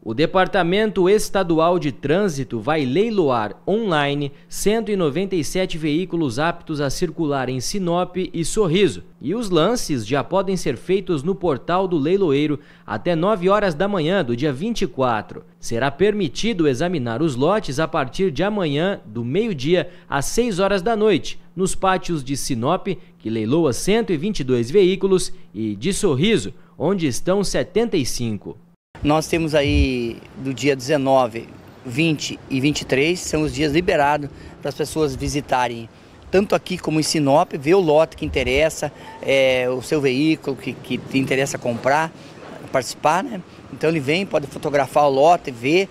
O Departamento Estadual de Trânsito vai leiloar online 197 veículos aptos a circular em Sinop e Sorriso. E os lances já podem ser feitos no portal do leiloeiro até 9 horas da manhã do dia 24. Será permitido examinar os lotes a partir de amanhã, do meio-dia às 6 horas da noite, nos pátios de Sinop, que leiloa 122 veículos, e de Sorriso, onde estão 75. Nós temos aí do dia 19, 20 e 23, são os dias liberados para as pessoas visitarem tanto aqui como em Sinop, ver o lote que interessa, é, o seu veículo que, que te interessa comprar, participar, né? Então ele vem, pode fotografar o lote, ver.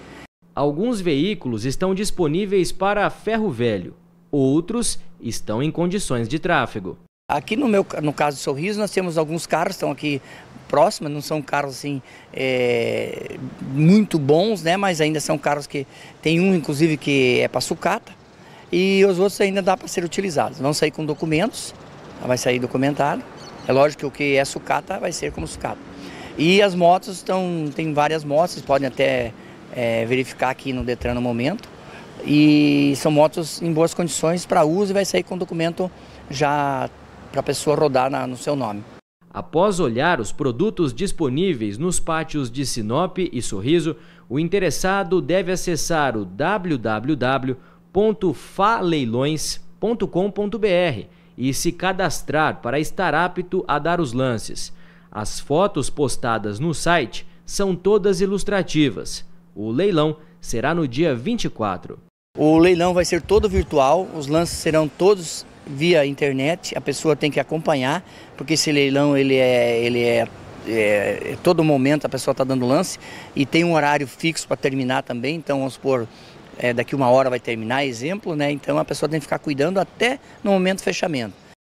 Alguns veículos estão disponíveis para ferro velho, outros estão em condições de tráfego. Aqui no, meu, no caso do Sorriso, nós temos alguns carros, estão aqui próxima, não são carros assim é, muito bons, né? Mas ainda são carros que tem um inclusive que é para sucata e os outros ainda dá para ser utilizados. Vão sair com documentos, tá, vai sair documentado. É lógico que o que é sucata vai ser como sucata. E as motos estão, tem várias motos, vocês podem até é, verificar aqui no Detran no momento. E são motos em boas condições para uso e vai sair com documento já para a pessoa rodar na, no seu nome. Após olhar os produtos disponíveis nos pátios de Sinop e Sorriso, o interessado deve acessar o www.faleilões.com.br e se cadastrar para estar apto a dar os lances. As fotos postadas no site são todas ilustrativas. O leilão será no dia 24. O leilão vai ser todo virtual, os lances serão todos via internet, a pessoa tem que acompanhar, porque esse leilão ele é, ele é é, é todo momento a pessoa está dando lance e tem um horário fixo para terminar também, então vamos supor, é, daqui uma hora vai terminar, exemplo, né? Então a pessoa tem que ficar cuidando até no momento do fechamento.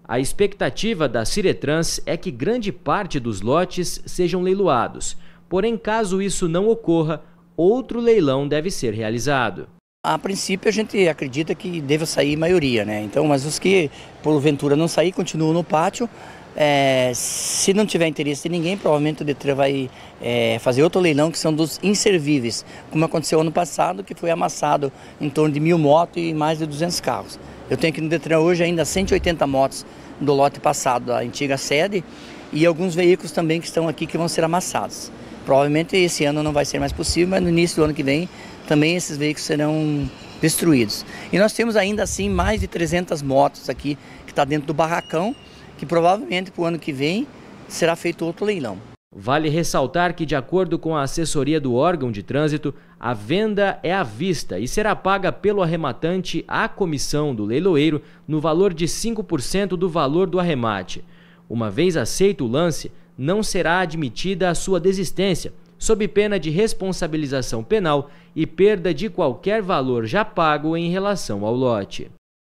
A expectativa da Ciretrans é que grande parte dos lotes sejam leiloados. Porém, caso isso não ocorra, outro leilão deve ser realizado. A princípio a gente acredita que deva sair maioria, né? Então, mas os que porventura não sair continuam no pátio. É, se não tiver interesse de ninguém, provavelmente o Detran vai é, fazer outro leilão que são dos inservíveis, como aconteceu ano passado, que foi amassado em torno de mil motos e mais de 200 carros. Eu tenho aqui no Detran hoje ainda 180 motos do lote passado, da antiga sede, e alguns veículos também que estão aqui que vão ser amassados. Provavelmente esse ano não vai ser mais possível, mas no início do ano que vem também esses veículos serão destruídos. E nós temos ainda assim mais de 300 motos aqui que está dentro do barracão, que provavelmente para o ano que vem será feito outro leilão. Vale ressaltar que, de acordo com a assessoria do órgão de trânsito, a venda é à vista e será paga pelo arrematante à comissão do leiloeiro no valor de 5% do valor do arremate. Uma vez aceito o lance, não será admitida a sua desistência, sob pena de responsabilização penal e perda de qualquer valor já pago em relação ao lote.